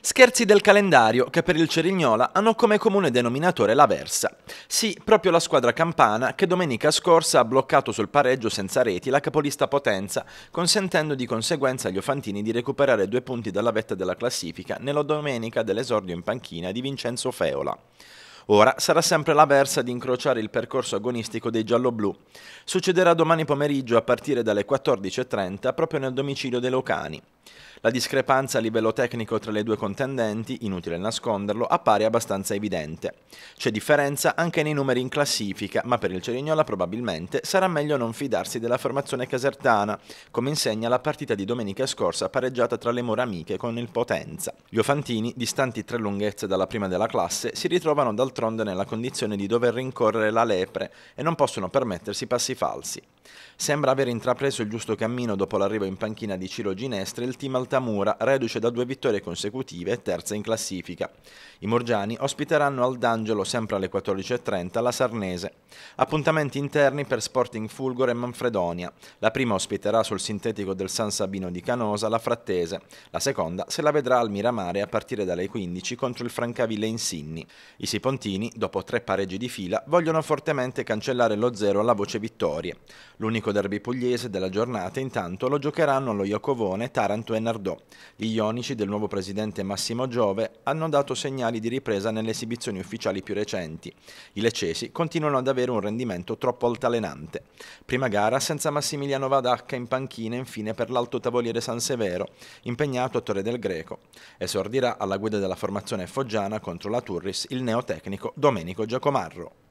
Scherzi del calendario che per il Cerignola hanno come comune denominatore la Versa. Sì, proprio la squadra campana che domenica scorsa ha bloccato sul pareggio senza reti la capolista Potenza, consentendo di conseguenza agli Ofantini di recuperare due punti dalla vetta della classifica nella domenica dell'esordio in panchina di Vincenzo Feola. Ora sarà sempre la versa di incrociare il percorso agonistico dei gialloblu. Succederà domani pomeriggio a partire dalle 14.30 proprio nel domicilio dei Locani. La discrepanza a livello tecnico tra le due contendenti, inutile nasconderlo, appare abbastanza evidente. C'è differenza anche nei numeri in classifica, ma per il Cerignola probabilmente sarà meglio non fidarsi della formazione casertana, come insegna la partita di domenica scorsa pareggiata tra le mura amiche con il Potenza. Gli Ofantini, distanti tre lunghezze dalla prima della classe, si ritrovano d'altronde nella condizione di dover rincorrere la lepre e non possono permettersi passi falsi. Sembra aver intrapreso il giusto cammino dopo l'arrivo in panchina di Ciro Ginestre il team Altamura, reduce da due vittorie consecutive e terza in classifica. I Morgiani ospiteranno al D'Angelo sempre alle 14.30 la Sarnese. Appuntamenti interni per Sporting Fulgore e Manfredonia. La prima ospiterà sul sintetico del San Sabino di Canosa la Frattese, la seconda se la vedrà al Miramare a partire dalle 15 contro il Francaville Insinni. I Sipontini, dopo tre pareggi di fila, vogliono fortemente cancellare lo zero alla voce vittorie. L'unico derby pugliese della giornata intanto lo giocheranno allo Iocovone, Taranto e Nardò. Gli ionici del nuovo presidente Massimo Giove hanno dato segnali di ripresa nelle esibizioni ufficiali più recenti. I leccesi continuano ad avere avere un rendimento troppo altalenante. Prima gara senza Massimiliano Vadacca in panchina infine per l'alto tavoliere San Severo, impegnato a Torre del Greco. Esordirà alla guida della formazione foggiana contro la Turris il neotecnico Domenico Giacomarro.